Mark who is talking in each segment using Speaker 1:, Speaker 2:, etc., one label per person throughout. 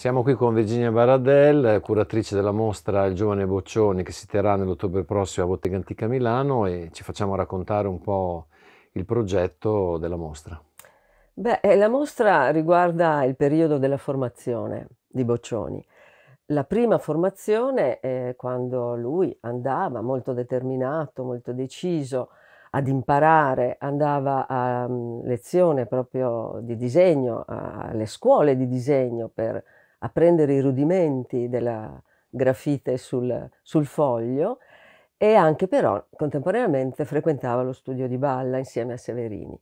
Speaker 1: Siamo qui con Virginia Baradel, curatrice della mostra Il giovane Boccioni che si terrà nell'ottobre prossimo a Bottega Antica Milano e ci facciamo raccontare un po' il progetto della mostra.
Speaker 2: Beh, eh, la mostra riguarda il periodo della formazione di Boccioni. La prima formazione è quando lui andava molto determinato, molto deciso ad imparare, andava a mm, lezione proprio di disegno, alle scuole di disegno per a prendere i rudimenti della grafite sul, sul foglio e anche però contemporaneamente frequentava lo studio di Balla insieme a Severini.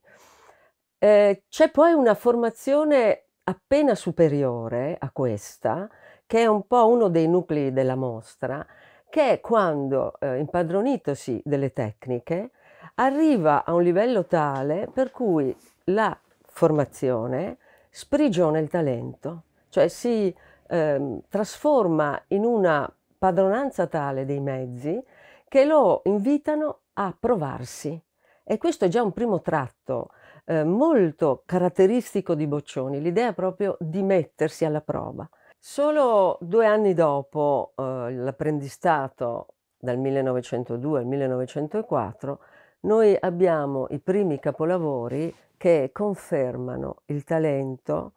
Speaker 2: Eh, c'è poi una formazione appena superiore a questa, che è un po' uno dei nuclei della mostra, che è quando, eh, impadronitosi delle tecniche, arriva a un livello tale per cui la formazione sprigiona il talento cioè si eh, trasforma in una padronanza tale dei mezzi che lo invitano a provarsi. E questo è già un primo tratto eh, molto caratteristico di Boccioni, l'idea proprio di mettersi alla prova. Solo due anni dopo eh, l'apprendistato, dal 1902 al 1904, noi abbiamo i primi capolavori che confermano il talento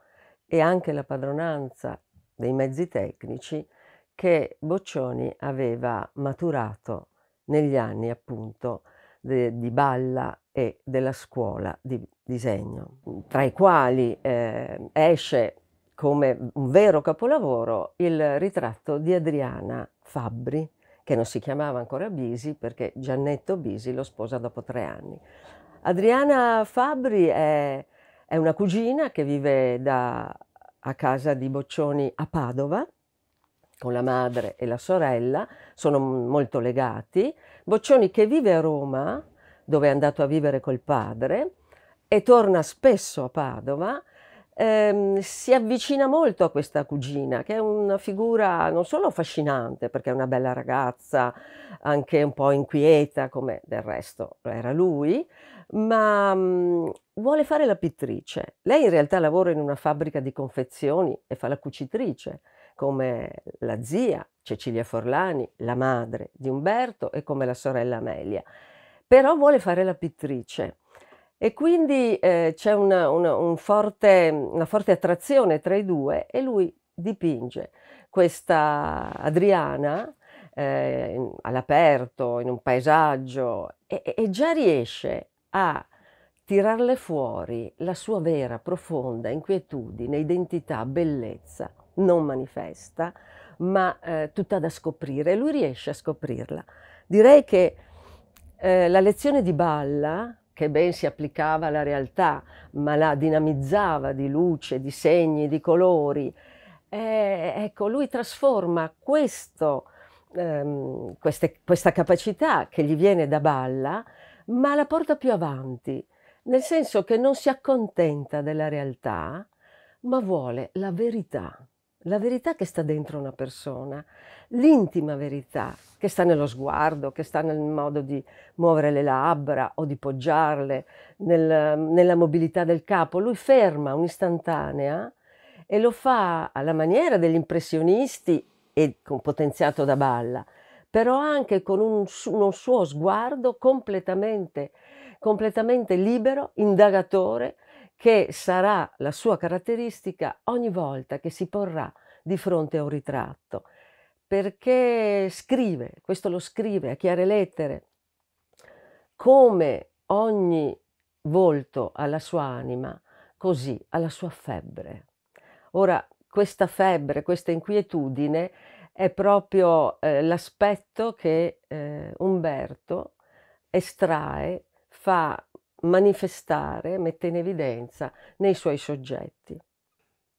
Speaker 2: e anche la padronanza dei mezzi tecnici che Boccioni aveva maturato negli anni appunto de, di Balla e della scuola di disegno, tra i quali eh, esce come un vero capolavoro il ritratto di Adriana Fabbri, che non si chiamava ancora Bisi perché Giannetto Bisi lo sposa dopo tre anni. Adriana Fabbri è è una cugina che vive da, a casa di Boccioni a Padova con la madre e la sorella, sono molto legati. Boccioni che vive a Roma, dove è andato a vivere col padre, e torna spesso a Padova, ehm, si avvicina molto a questa cugina, che è una figura non solo affascinante, perché è una bella ragazza, anche un po' inquieta, come del resto era lui, ma mh, mhmm, vuole fare la pittrice. Lei in realtà lavora in una fabbrica di confezioni e fa la cucitrice, come la zia Cecilia Forlani, la madre di Umberto e come la sorella Amelia. Però vuole fare la pittrice. E quindi eh, c'è una, una, un forte, una forte attrazione tra i due e lui dipinge questa Adriana eh, all'aperto, in un paesaggio, e, e, già riesce a tirarle fuori la sua vera, profonda inquietudine, identità, bellezza, non manifesta, ma eh, tutta da scoprire. E lui riesce a scoprirla. Direi che eh, la lezione di Balla, che ben si applicava alla realtà, ma la dinamizzava di luce, di segni, di colori, eh, ecco, lui trasforma questo, ehm, queste, questa capacità che gli viene da Balla ma la porta più avanti, nel senso che non si accontenta della realtà, ma vuole la verità, la verità che sta dentro una persona, l'intima verità che sta nello sguardo, che sta nel modo di muovere le labbra o di poggiarle, nel, nella mobilità del capo. Lui ferma un'istantanea e lo fa alla maniera degli impressionisti e con potenziato da balla, però anche con un, uno suo sguardo completamente, completamente libero, indagatore, che sarà la sua caratteristica ogni volta che si porrà di fronte a un ritratto, perché scrive, questo lo scrive a chiare lettere, come ogni volto alla sua anima, così alla sua febbre. Ora, questa febbre, questa inquietudine è proprio eh, l'aspetto che eh, Umberto estrae, fa manifestare, mette in evidenza nei suoi soggetti.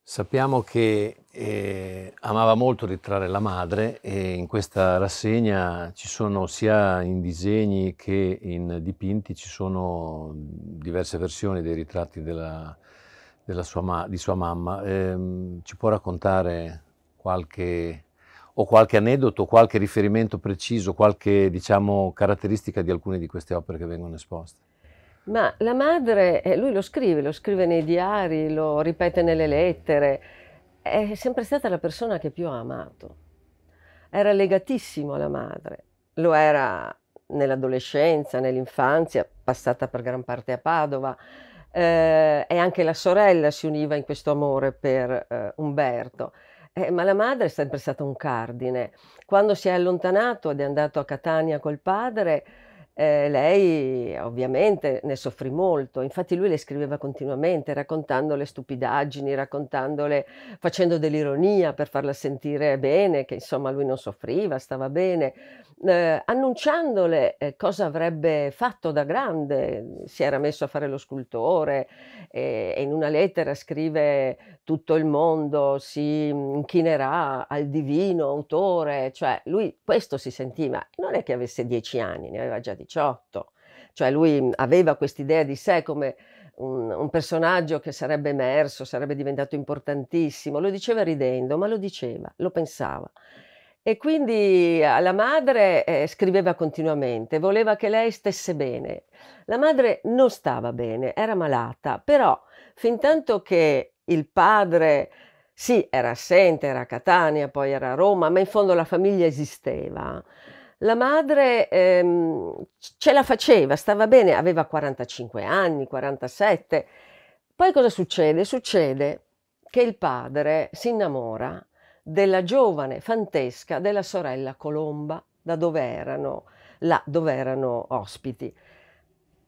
Speaker 1: Sappiamo che eh, amava molto ritrarre la madre e in questa rassegna ci sono sia in disegni che in dipinti ci sono diverse versioni dei ritratti della, della sua di sua mamma. Eh, ci può raccontare qualche o qualche aneddoto, qualche riferimento preciso, qualche diciamo, caratteristica di alcune di queste opere che vengono esposte?
Speaker 2: Ma la madre, eh, lui lo scrive, lo scrive nei diari, lo ripete nelle lettere, è sempre stata la persona che più ha amato. Era legatissimo alla madre, lo era nell'adolescenza, nell'infanzia, passata per gran parte a Padova, eh, e anche la sorella si univa in questo amore per eh, Umberto. Eh, ma la madre è sempre stata un cardine. Quando si è allontanato ed è andato a Catania col padre, eh, lei ovviamente ne soffrì molto, infatti lui le scriveva continuamente raccontandole stupidaggini, raccontandole, facendo dell'ironia per farla sentire bene, che insomma lui non soffriva, stava bene, eh, annunciandole eh, cosa avrebbe fatto da grande, si era messo a fare lo scultore eh, e in una lettera scrive tutto il mondo si inchinerà al divino autore, cioè lui questo si sentiva, non è che avesse dieci anni, ne aveva già 18. 18. Cioè lui mhmm, aveva quest'idea di sé come un, un, personaggio che sarebbe emerso, sarebbe diventato importantissimo. Lo diceva ridendo, ma lo diceva, lo pensava. E quindi alla eh, madre eh, scriveva continuamente, voleva che lei stesse bene. La madre non stava bene, era malata, però fin tanto che il padre sì, era assente, era a Catania, poi era a Roma, ma in fondo la famiglia esisteva. La madre ehm, ce la faceva, stava bene, aveva 45 anni, 47. Poi cosa succede? Succede che il padre si innamora della giovane fantesca della sorella Colomba, da dove erano, là dove erano ospiti.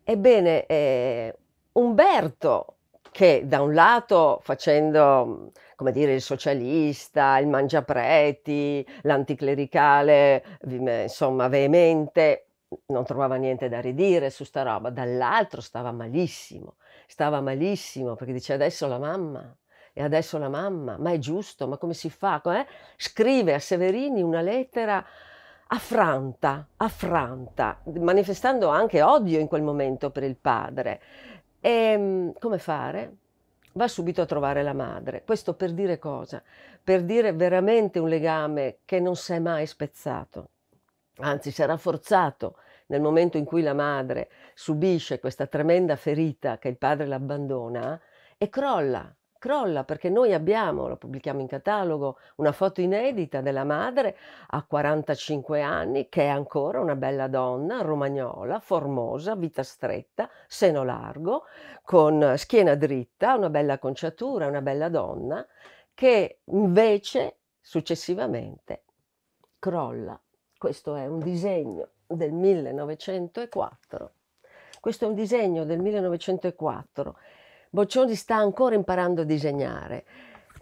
Speaker 2: Ebbene, eh, Umberto che da un lato facendo come dire, il socialista, il mangiapreti, l'anticlericale, eh, insomma, veemente, non trovava niente da ridire su sta roba, dall'altro stava malissimo, stava malissimo perché dice adesso la mamma, e adesso la mamma, ma è giusto, ma come si fa? Eh? Scrive a Severini una lettera affranta, affranta, manifestando anche odio in quel momento per il padre. E ehm, come fare? Va subito a trovare la madre. Questo per dire cosa? Per dire veramente un legame che non si è mai spezzato, anzi si è rafforzato nel momento in cui la madre subisce questa tremenda ferita che il padre l'abbandona e crolla, crolla perché noi abbiamo, lo pubblichiamo in catalogo, una foto inedita della madre a 45 anni che è ancora una bella donna, romagnola, formosa, vita stretta, seno largo, con schiena dritta, una bella conciatura, una bella donna che invece successivamente crolla. Questo è un disegno del 1904. Questo è un disegno del 1904 Boccioni sta ancora imparando a disegnare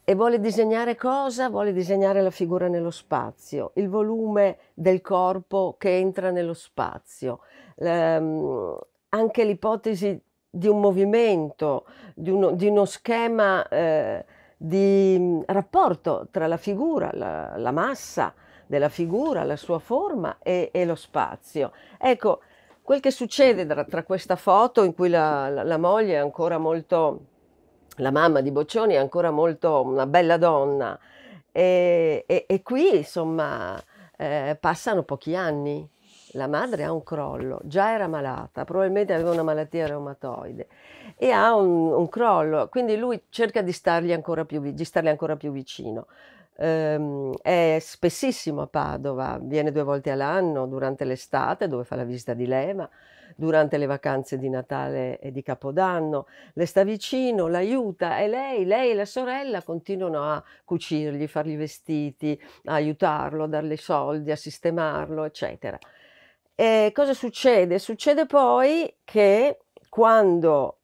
Speaker 2: e vuole disegnare cosa? Vuole disegnare la figura nello spazio, il volume del corpo che entra nello spazio, ehm, anche l'ipotesi di un movimento, di uno, di uno schema eh, di mm, rapporto tra la figura, la, la, massa della figura, la sua forma e, e lo spazio. Ecco, Quel che succede tra, tra questa foto in cui la, la, la moglie è ancora molto, la mamma di Boccioni è ancora molto una bella donna e, e, e qui insomma eh, passano pochi anni. La madre ha un crollo, già era malata, probabilmente aveva una malattia reumatoide e ha un, un crollo, quindi lui cerca di stargli ancora più, di stargli ancora più vicino. Ehm, è spessissimo a Padova, viene due volte all'anno durante l'estate dove fa la visita di Lema, durante le vacanze di Natale e di Capodanno, le sta vicino, l'aiuta e lei, lei e la sorella continuano a cucirgli, fargli vestiti, a aiutarlo, a darle soldi, a sistemarlo, eccetera. E cosa succede? Succede poi che quando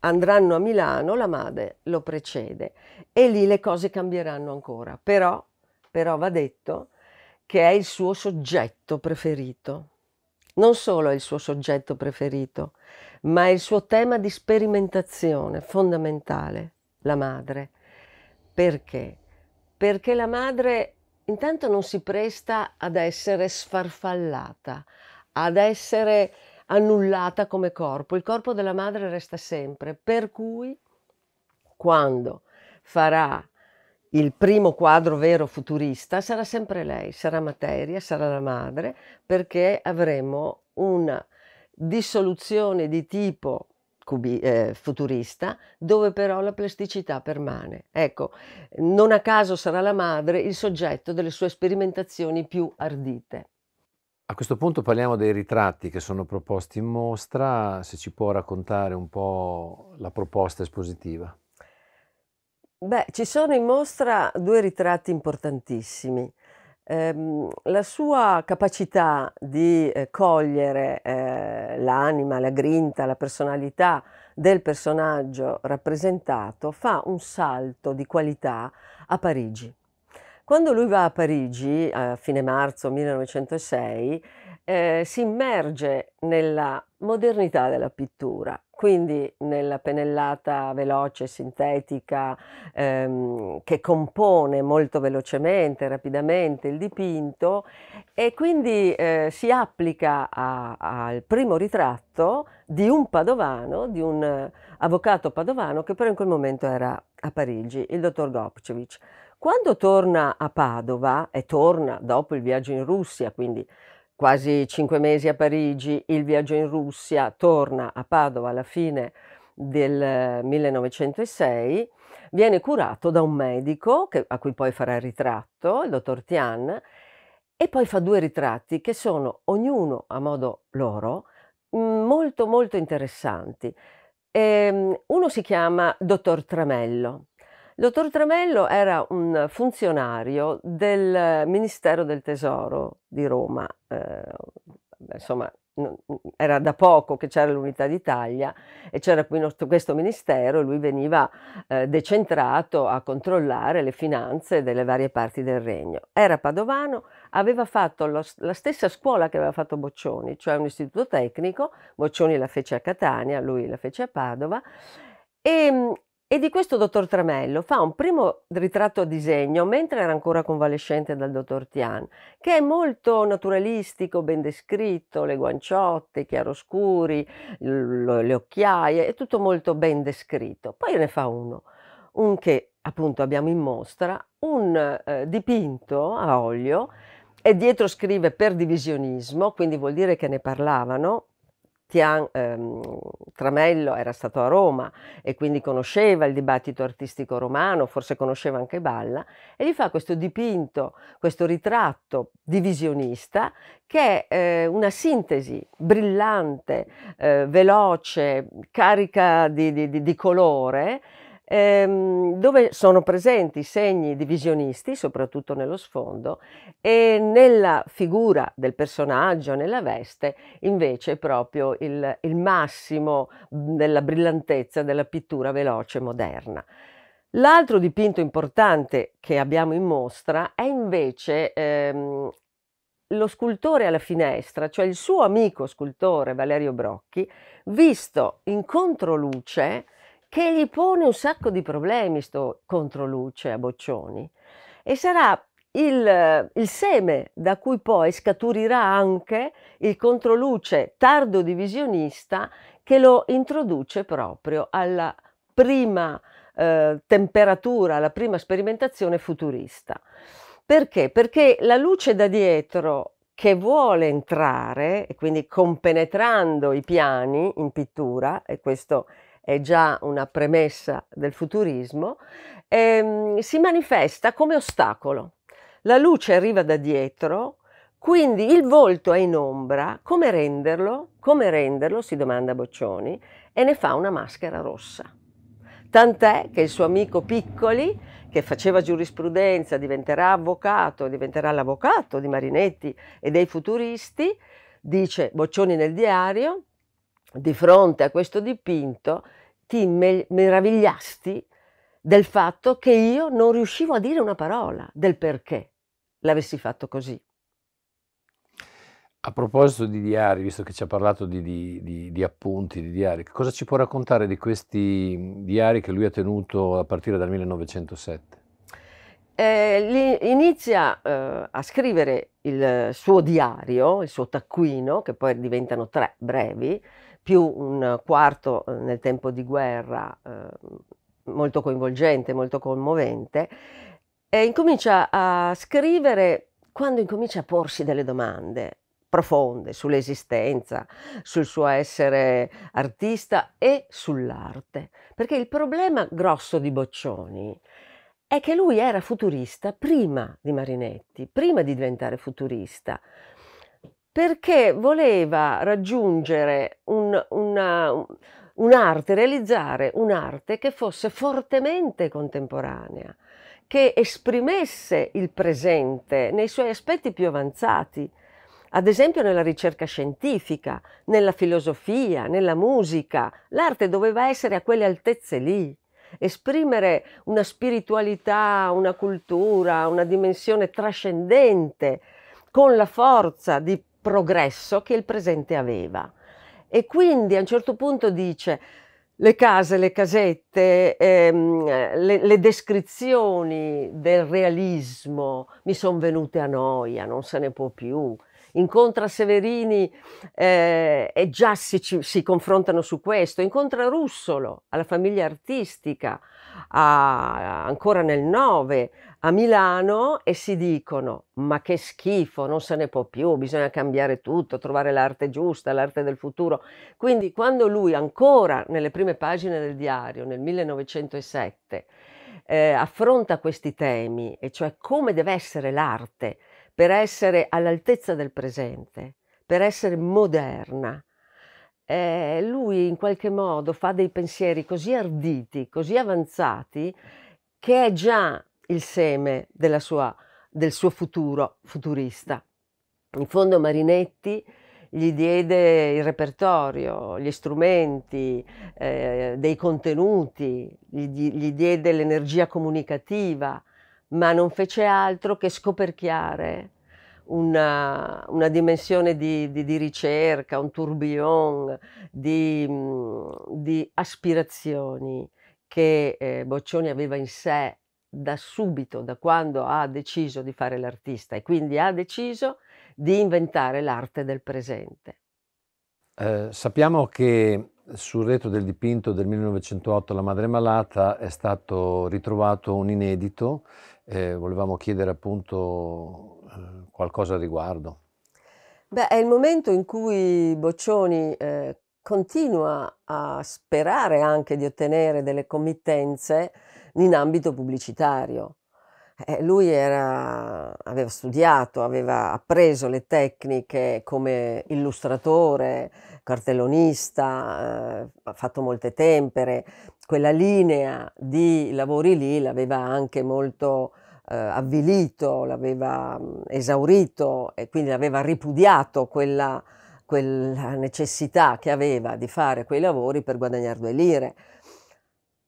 Speaker 2: andranno a Milano, la madre lo precede e lì le cose cambieranno ancora. Però, però va detto che è il suo soggetto preferito. Non solo è il suo soggetto preferito, ma è il suo tema di sperimentazione fondamentale, la madre. Perché? Perché la madre intanto non si presta ad essere sfarfallata, ad essere annullata come corpo, il corpo della madre resta sempre, per cui quando farà il primo quadro vero futurista sarà sempre lei, sarà materia, sarà la madre, perché avremo una dissoluzione di tipo eh, futurista dove però la plasticità permane. Ecco, non a caso sarà la madre il soggetto delle sue sperimentazioni più ardite.
Speaker 1: A questo punto parliamo dei ritratti che sono proposti in mostra, se ci può raccontare un po' la proposta espositiva.
Speaker 2: Beh, ci sono in mostra due ritratti importantissimi. Ehm, la sua capacità di eh, cogliere eh, l'anima, la grinta, la personalità del personaggio rappresentato fa un salto di qualità a Parigi quando lui va a Parigi a fine marzo 1906, eh, si immerge nella modernità della pittura, quindi nella pennellata veloce, sintetica, ehm, che compone molto velocemente, rapidamente il dipinto e quindi eh, si applica al primo ritratto di un padovano, di un eh, avvocato padovano che però in quel momento era a Parigi, il dottor Gopcevic. Quando torna a Padova, e torna dopo il viaggio in Russia, quindi quasi cinque mesi a Parigi, il viaggio in Russia, torna a Padova alla fine del 1906, eh, viene curato da un medico che, a cui poi farà il ritratto, il dottor Tian, e poi fa due ritratti che sono ognuno a modo loro mm, molto molto interessanti. E, ehm, uno si chiama Dottor Tramello il dottor Tremello era un funzionario del Ministero del Tesoro di Roma, eh, insomma era da poco che c'era l'unità d'Italia e c'era qui questo ministero e lui veniva eh, decentrato a controllare le finanze delle varie parti del regno. Era padovano, aveva fatto lo, la stessa scuola che aveva fatto Boccioni, cioè un istituto tecnico, Boccioni la fece a Catania, lui la fece a Padova e e di questo dottor Tramello fa un primo ritratto a disegno mentre era ancora convalescente dal dottor Tian, che è molto naturalistico, ben descritto, le guanciotte, i chiaroscuri, le occhiaie, è tutto molto ben descritto. Poi ne fa uno, un che appunto abbiamo in mostra, un eh, dipinto a olio e dietro scrive per divisionismo, quindi vuol dire che ne parlavano, Tian, ehm, Tramello era stato a Roma e quindi conosceva il dibattito artistico romano, forse conosceva anche Balla, e gli fa questo dipinto, questo ritratto divisionista che è eh, una sintesi brillante, eh, veloce, carica di, di, di colore ehm, dove sono presenti segni divisionisti, soprattutto nello sfondo, e nella figura del personaggio, nella veste, invece proprio il, il massimo della brillantezza della pittura veloce moderna. L'altro dipinto importante che abbiamo in mostra è invece ehm, lo scultore alla finestra, cioè il suo amico scultore Valerio Brocchi, visto in controluce che gli pone un sacco di problemi sto controluce a Boccioni e sarà il, il, seme da cui poi scaturirà anche il controluce tardo divisionista che lo introduce proprio alla prima eh, temperatura, alla prima sperimentazione futurista. Perché? Perché la luce da dietro che vuole entrare, e quindi compenetrando i piani in pittura, e questo è è già una premessa del futurismo, ehm, si manifesta come ostacolo. La luce arriva da dietro, quindi il volto è in ombra, come renderlo? Come renderlo? si domanda Boccioni e ne fa una maschera rossa. Tant'è che il suo amico Piccoli, che faceva giurisprudenza, diventerà avvocato, diventerà l'avvocato di Marinetti e dei futuristi, dice Boccioni nel diario, di fronte a questo dipinto ti meravigliasti del fatto che io non riuscivo a dire una parola del perché l'avessi fatto così.
Speaker 1: A proposito di diari, visto che ci ha parlato di, di, di, di, appunti, di diari, cosa ci può raccontare di questi diari che lui ha tenuto a partire dal 1907?
Speaker 2: Eh, inizia eh, a scrivere il suo diario, il suo taccuino, che poi diventano tre brevi, più un quarto eh, nel tempo di guerra, eh, molto coinvolgente, molto commovente, e incomincia a scrivere quando incomincia a porsi delle domande profonde sull'esistenza, sul suo essere artista e sull'arte. Perché il problema grosso di Boccioni è che lui era futurista prima di Marinetti, prima di diventare futurista perché voleva raggiungere un, una, un'arte, realizzare un'arte che fosse fortemente contemporanea, che esprimesse il presente nei suoi aspetti più avanzati, ad esempio nella ricerca scientifica, nella filosofia, nella musica. L'arte doveva essere a quelle altezze lì, esprimere una spiritualità, una cultura, una dimensione trascendente, con la forza di progresso che il presente aveva. E quindi a un certo punto dice le case, le casette, ehm, le, le, descrizioni del realismo mi sono venute a noia, non se ne può più incontra Severini eh, e già si, si, confrontano su questo, incontra Russolo alla famiglia artistica, a, ancora nel 9, a Milano e si dicono ma che schifo, non se ne può più, bisogna cambiare tutto, trovare l'arte giusta, l'arte del futuro. Quindi quando lui ancora nelle prime pagine del diario nel 1907 eh, affronta questi temi, e cioè come deve essere l'arte, per essere all'altezza del presente, per essere moderna. Eh, lui in qualche modo fa dei pensieri così arditi, così avanzati, che è già il seme sua, del suo futuro futurista. In fondo Marinetti gli diede il repertorio, gli strumenti, eh, dei contenuti, gli, gli diede l'energia comunicativa, ma non fece altro che scoperchiare una, uh, una dimensione di, di, di, ricerca, un tourbillon di, mm, di aspirazioni che eh, Boccioni aveva in sé da subito, da quando ha deciso di fare l'artista e quindi ha deciso di inventare l'arte del presente.
Speaker 1: Eh, sappiamo che sul retro del dipinto del 1908 La madre malata è stato ritrovato un inedito, eh, volevamo chiedere appunto eh, qualcosa a riguardo.
Speaker 2: Beh, è il momento in cui Boccioni eh, continua a sperare anche di ottenere delle committenze in ambito pubblicitario. Eh, lui era, aveva studiato, aveva appreso le tecniche come illustratore, cartellonista, eh, ha fatto molte tempere, quella linea di lavori lì l'aveva anche molto eh, avvilito, l'aveva mm, esaurito e quindi aveva ripudiato quella, quella necessità che aveva di fare quei lavori per guadagnare due lire.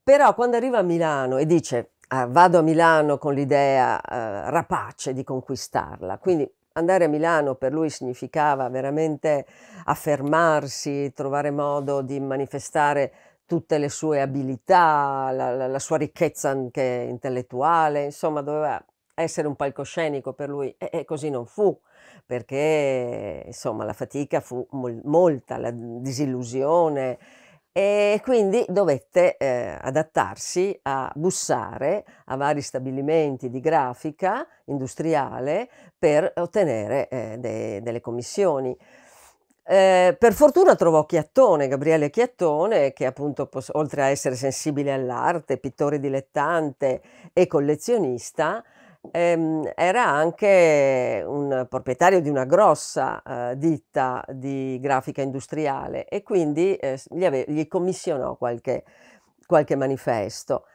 Speaker 2: Però quando arriva a Milano e dice ah, vado a Milano con l'idea eh, rapace di conquistarla, quindi Andare a Milano per lui significava veramente affermarsi, trovare modo di manifestare tutte le sue abilità, la, la, la sua ricchezza anche intellettuale, insomma doveva essere un palcoscenico per lui e, e così non fu perché insomma la fatica fu mol molta, la disillusione, e quindi dovette eh, adattarsi a bussare a vari stabilimenti di grafica industriale per ottenere eh, de delle commissioni. Eh, per fortuna trovò Chiattone, Gabriele Chiattone, che appunto oltre a essere sensibile all'arte, pittore dilettante e collezionista, Ehm, era anche un proprietario di una grossa eh, ditta di grafica industriale e quindi eh, gli, ave- gli, commissionò qualche, qualche manifesto.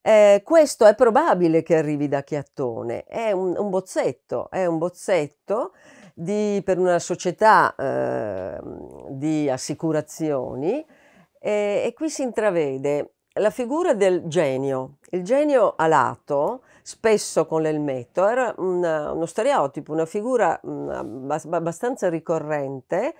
Speaker 2: Eh, questo è probabile che arrivi da Chiattone, è un, un bozzetto, è un bozzetto di, per una società eh, di assicurazioni eh, e qui si intravede la figura del genio, il genio alato spesso con l'elmetto, era una, uno stereotipo, una figura mm, abbastanza ricorrente.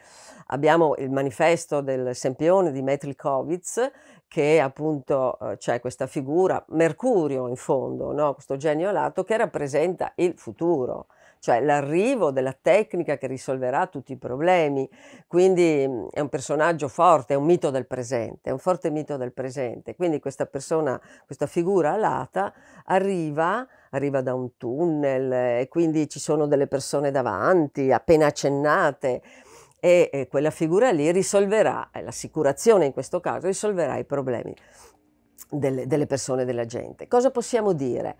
Speaker 2: Abbiamo il manifesto del Sempione di Metlikovitz che appunto eh, c'è questa figura, Mercurio in fondo, no? questo genio alato che rappresenta il futuro cioè l'arrivo della tecnica che risolverà tutti i problemi. Quindi mm, è un personaggio forte, è un mito del presente, è un forte mito del presente. Quindi questa persona, questa figura alata arriva, arriva da un tunnel eh, e quindi ci sono delle persone davanti, appena accennate. E, quella figura lì risolverà, l'assicurazione in questo caso, risolverà i problemi delle, delle persone, della gente. Cosa possiamo dire?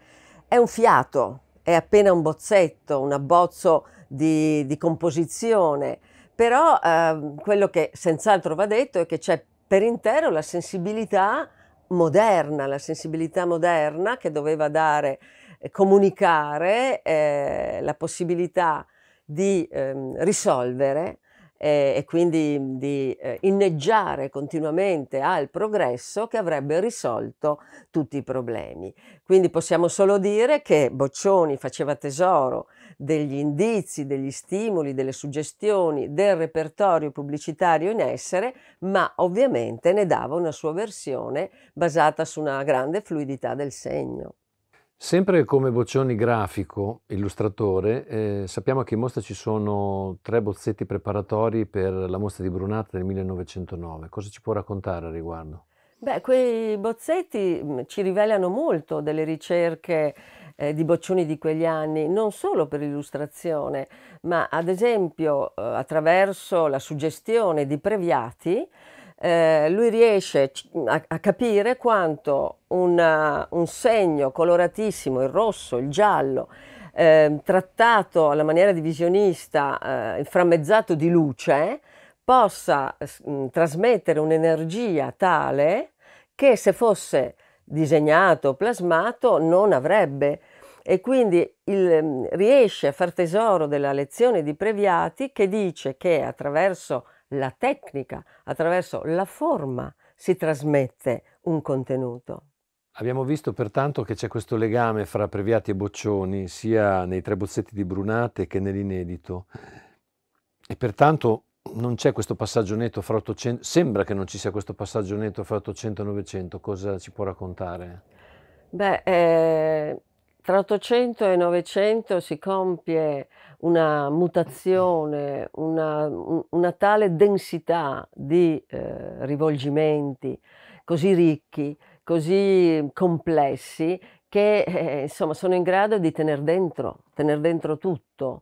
Speaker 2: È un fiato, è appena un bozzetto, un abbozzo di, di composizione, però eh, quello che senz'altro va detto è che c'è per intero la sensibilità moderna, la sensibilità moderna che doveva dare, eh, comunicare eh, la possibilità di ehm, risolvere eh, e quindi mhmm, di eh, inneggiare continuamente al progresso che avrebbe risolto tutti i problemi. Quindi possiamo solo dire che Boccioni faceva tesoro degli indizi, degli stimoli, delle suggestioni, del repertorio pubblicitario in essere, ma ovviamente ne dava una sua versione basata su una grande fluidità del segno.
Speaker 1: Sempre come Boccioni grafico, illustratore, eh, sappiamo che in mostra ci sono tre bozzetti preparatori per la mostra di Brunata del 1909. Cosa ci può raccontare al riguardo?
Speaker 2: Beh, quei bozzetti mm, ci rivelano molto delle ricerche eh, di Boccioni di quegli anni, non solo per illustrazione, ma ad esempio eh, attraverso la suggestione di Previati, eh, lui riesce a, a capire quanto una, eh, un segno coloratissimo, il rosso, il giallo, eh, trattato alla maniera divisionista, eh, frammezzato di luce, possa mh, mm, trasmettere un'energia tale che se fosse disegnato, plasmato, non avrebbe e quindi il, mm, riesce a far tesoro della lezione di Previati che dice che attraverso la tecnica, attraverso la forma si trasmette un contenuto.
Speaker 1: Abbiamo visto pertanto che c'è questo legame fra Previati e Boccioni sia nei tre bozzetti di Brunate che nell'inedito e pertanto non c'è questo passaggio netto fra 800, sembra che non ci sia questo passaggio netto fra 800 e 900, cosa ci può raccontare?
Speaker 2: Beh, eh, tra 800 e 900 si compie una mutazione, una, una tale densità di eh, rivolgimenti così ricchi, così complessi, che eh, insomma, sono in grado di tenere dentro, tenere dentro tutto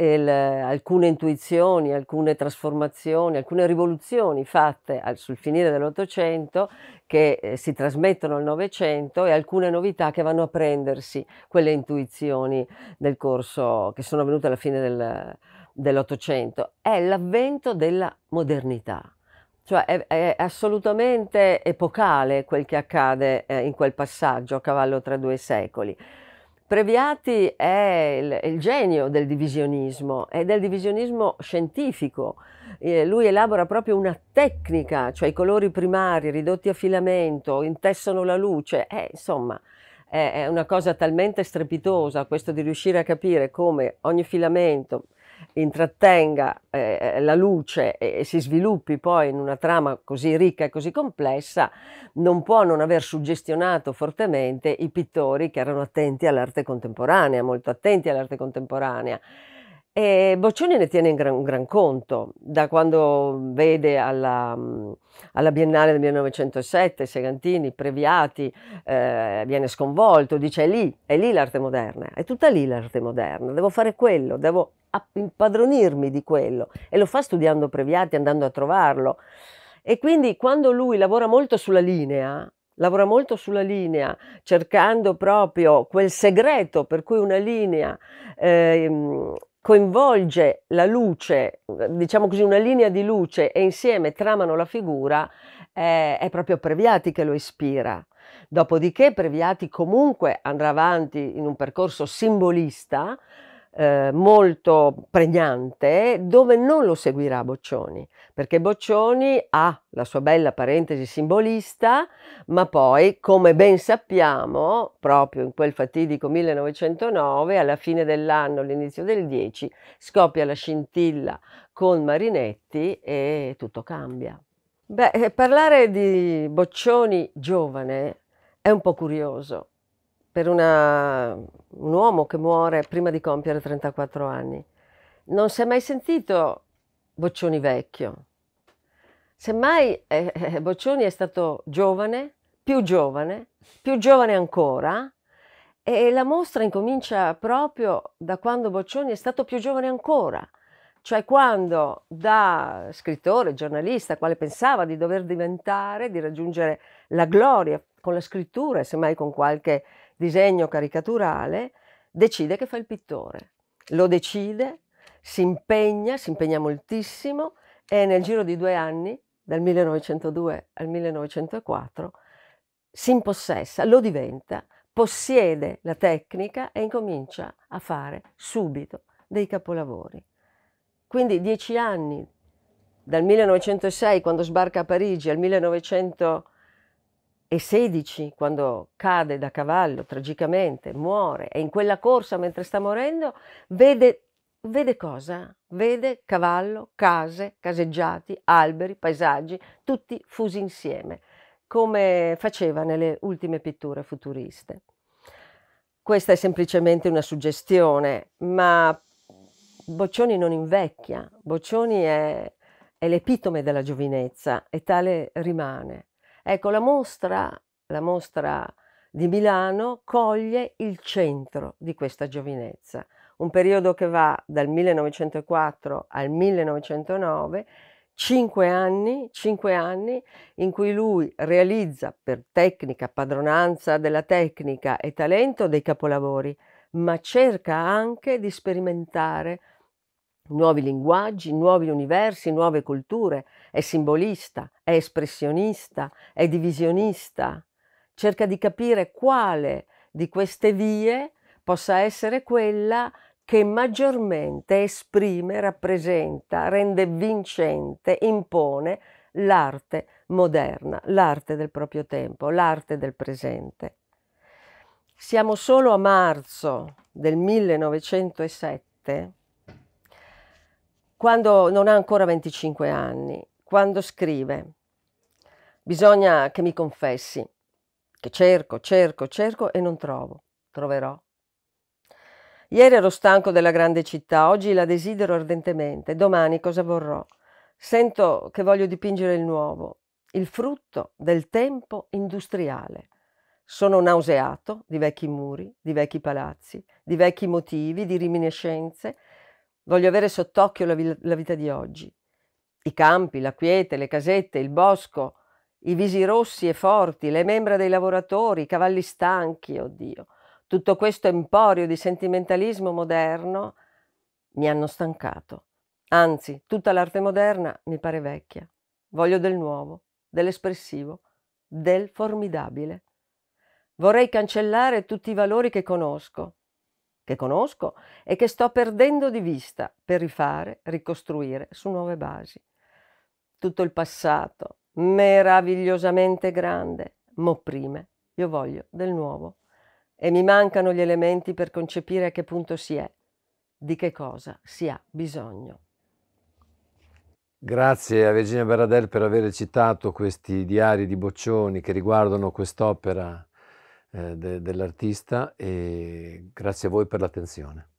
Speaker 2: il, alcune intuizioni, alcune trasformazioni, alcune rivoluzioni fatte al, sul finire dell'Ottocento che eh, si trasmettono al Novecento e alcune novità che vanno a prendersi quelle intuizioni del corso che sono venute alla fine del, dell'Ottocento. È l'avvento della modernità. Cioè è, è, assolutamente epocale quel che accade eh, in quel passaggio a cavallo tra due secoli. Previati è il, il genio del divisionismo e del divisionismo scientifico. Eh, lui elabora proprio una tecnica, cioè i colori primari ridotti a filamento, intessano la luce, eh, insomma è una cosa talmente strepitosa questo di riuscire a capire come ogni filamento intrattenga eh, eh, la luce e, e, si sviluppi poi in una trama così ricca e così complessa, non può non aver suggestionato fortemente i pittori che erano attenti all'arte contemporanea, molto attenti all'arte contemporanea. E Boccioni ne tiene gran, un gran conto, da quando vede alla, mm, alla Biennale del 1907 Segantini, Previati, eh, viene sconvolto, dice è lì, è lì l'arte moderna, è tutta lì l'arte moderna, devo fare quello, devo impadronirmi di quello e lo fa studiando Previati, andando a trovarlo. E quindi quando lui lavora molto sulla linea, lavora molto sulla linea, cercando proprio quel segreto per cui una linea eh, coinvolge la luce, diciamo così una linea di luce e insieme tramano la figura, eh, è proprio Previati che lo ispira. Dopodiché Previati comunque andrà avanti in un percorso simbolista, eh, molto pregnante dove non lo seguirà Boccioni, perché Boccioni ha la sua bella parentesi simbolista, ma poi, come ben sappiamo, proprio in quel fatidico 1909, alla fine dell'anno, all'inizio del 10, scoppia la scintilla con Marinetti e tutto cambia. Beh, eh, parlare di Boccioni giovane è un po' curioso, per una, un uomo che muore prima di compiere 34 anni. Non si è mai sentito Boccioni vecchio. Semmai eh, eh, Boccioni è stato giovane, più giovane, più giovane ancora, e la mostra incomincia proprio da quando Boccioni è stato più giovane ancora, cioè quando da scrittore, giornalista, quale pensava di dover diventare, di raggiungere la gloria con la scrittura, semmai con qualche disegno caricaturale, decide che fa il pittore. Lo decide, si impegna, si impegna moltissimo e nel giro di due anni, dal 1902 al 1904, si impossessa, lo diventa, possiede la tecnica e incomincia a fare subito dei capolavori. Quindi dieci anni, dal 1906 quando sbarca a Parigi al 1900 e 16 quando cade da cavallo tragicamente, muore e in quella corsa mentre sta morendo vede, vede cosa? Vede cavallo, case, caseggiati, alberi, paesaggi, tutti fusi insieme, come faceva nelle ultime pitture futuriste. Questa è semplicemente una suggestione, ma Boccioni non invecchia, Boccioni è, è l'epitome della giovinezza e tale rimane. Ecco, la mostra, la mostra di Milano coglie il centro di questa giovinezza, un periodo che va dal 1904 al 1909, cinque anni, cinque anni in cui lui realizza per tecnica, padronanza della tecnica e talento dei capolavori, ma cerca anche di sperimentare nuovi linguaggi, nuovi universi, nuove culture, è simbolista, è espressionista, è divisionista, cerca di capire quale di queste vie possa essere quella che maggiormente esprime, rappresenta, rende vincente, impone l'arte moderna, l'arte del proprio tempo, l'arte del presente. Siamo solo a marzo del 1907 quando non ha ancora 25 anni, quando scrive, bisogna che mi confessi, che cerco, cerco, cerco e non trovo, troverò. Ieri ero stanco della grande città, oggi la desidero ardentemente, domani cosa vorrò? Sento che voglio dipingere il nuovo, il frutto del tempo industriale. Sono nauseato di vecchi muri, di vecchi palazzi, di vecchi motivi, di reminiscenze, Voglio avere sott'occhio la, vi- la vita di oggi. I campi, la quiete, le casette, il bosco, i visi rossi e forti, le membra dei lavoratori, i cavalli stanchi, oddio. Tutto questo emporio di sentimentalismo moderno mi hanno stancato. Anzi, tutta l'arte moderna mi pare vecchia. Voglio del nuovo, dell'espressivo, del formidabile. Vorrei cancellare tutti i valori che conosco, che conosco e che sto perdendo di vista per rifare, ricostruire su nuove basi. Tutto il passato, meravigliosamente grande, m'opprime. Io voglio del nuovo e mi mancano gli elementi per concepire a che punto si è, di che cosa si ha bisogno.
Speaker 1: Grazie a Virginia Berradel per aver citato questi diari di Boccioni che riguardano quest'opera eh, de, dell'artista e grazie a voi per l'attenzione.